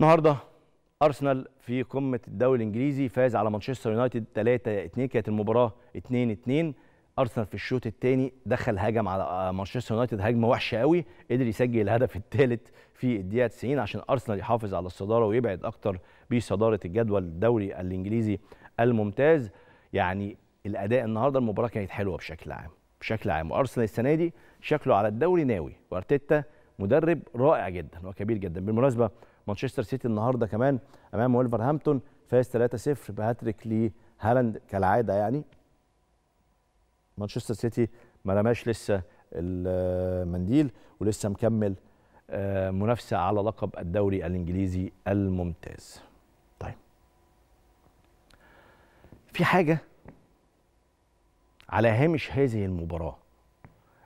النهارده ارسنال في قمه الدوري الانجليزي فاز على مانشستر يونايتد 3 2 كانت المباراه 2 2 ارسنال في الشوط الثاني دخل هجم على آه، مانشستر يونايتد هجمه وحشه قوي قدر يسجل الهدف الثالث في الدقيقه 90 عشان ارسنال يحافظ على الصداره ويبعد اكتر بصداره الجدول الدوري الانجليزي الممتاز يعني الاداء النهارده المباراه كانت حلوه بشكل عام بشكل عام وارسنال السنه دي شكله على الدوري ناوي وارتيتا مدرب رائع جدا وكبير جدا بالمناسبه مانشستر سيتي النهارده كمان امام ولفرهامبتون فاز 3-0 بهاتريك لهالاند كالعاده يعني مانشستر سيتي ما رماش لسه المنديل ولسه مكمل آه، منافسه على لقب الدوري الانجليزي الممتاز طيب في حاجه على هامش هذه المباراه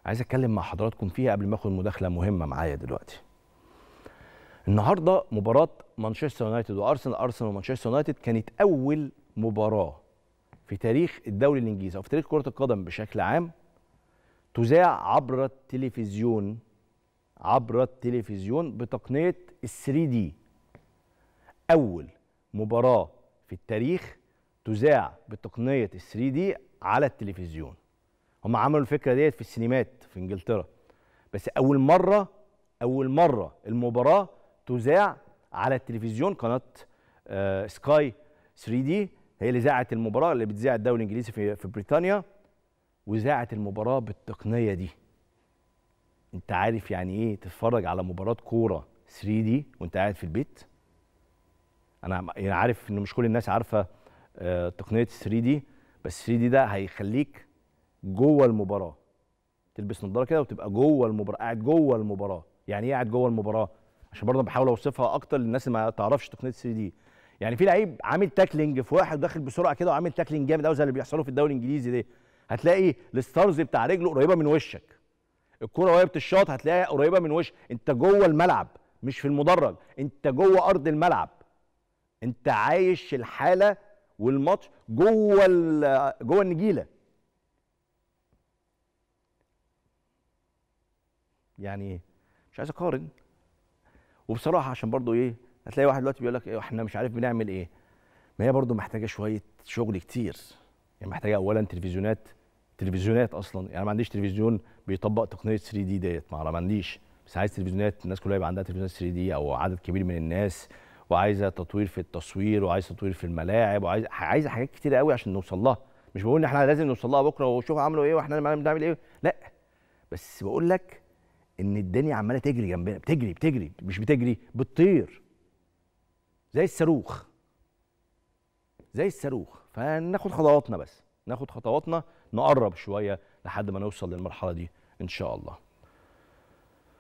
عايز اتكلم مع حضراتكم فيها قبل ما اخد مداخله مهمه معايا دلوقتي النهارده مباراه مانشستر يونايتد وارسنال ارسنال ومانشستر يونايتد كانت اول مباراه في تاريخ الدوري الانجليزي او في تاريخ كره القدم بشكل عام تذاع عبر التلفزيون عبر التلفزيون بتقنيه ال 3 دي اول مباراه في التاريخ تذاع بتقنيه ال 3 دي على التلفزيون هم عملوا الفكره ديت في السينمات في انجلترا بس اول مره اول مره المباراه تذاع على التلفزيون قناه آه سكاي 3 دي هي اللي ذاعت المباراه اللي بتذاع الدوري الانجليزي في, بريطانيا وذاعت المباراه بالتقنيه دي انت عارف يعني ايه تتفرج على مباراه كوره 3 دي وانت قاعد في البيت انا يعني عارف ان مش كل الناس عارفه آه تقنيه 3 دي بس 3 دي ده هيخليك جوه المباراه تلبس نظاره كده وتبقى جوه المباراه قاعد جوه المباراه يعني ايه قاعد جوه المباراه عشان برضه بحاول اوصفها اكتر للناس اللي ما تعرفش تقنيه 3 دي يعني في لعيب عامل تاكلينج في واحد داخل بسرعه كده وعامل تاكلينج جامد قوي زي اللي بيحصلوا في الدوري الانجليزي ده هتلاقي الستارز بتاع رجله قريبه من وشك الكره وهي بتشاط هتلاقيها قريبه من وش انت جوه الملعب مش في المدرج انت جوه ارض الملعب انت عايش الحاله والماتش جوه جوه النجيله يعني إيه؟ مش عايز اقارن وبصراحه عشان برضو ايه هتلاقي واحد دلوقتي بيقول لك إيه احنا مش عارف بنعمل ايه ما هي برضو محتاجه شويه شغل كتير يعني محتاجه اولا تلفزيونات تلفزيونات اصلا يعني ما عنديش تلفزيون بيطبق تقنيه 3 دي ديت ما عنديش بس عايز تلفزيونات الناس كلها يبقى عندها تلفزيونات 3 دي او عدد كبير من الناس وعايزه تطوير في التصوير وعايزه تطوير في الملاعب وعايزه عايزه حاجات كتير قوي عشان نوصل لها مش بقول ان احنا لازم نوصل لها بكره وشوفوا عملوا ايه واحنا بنعمل ايه لا بس بقول لك ان الدنيا عماله تجري جنبنا بتجري بتجري مش بتجري بتطير زي الصاروخ زي الصاروخ فناخد خطواتنا بس ناخد خطواتنا نقرب شويه لحد ما نوصل للمرحله دي ان شاء الله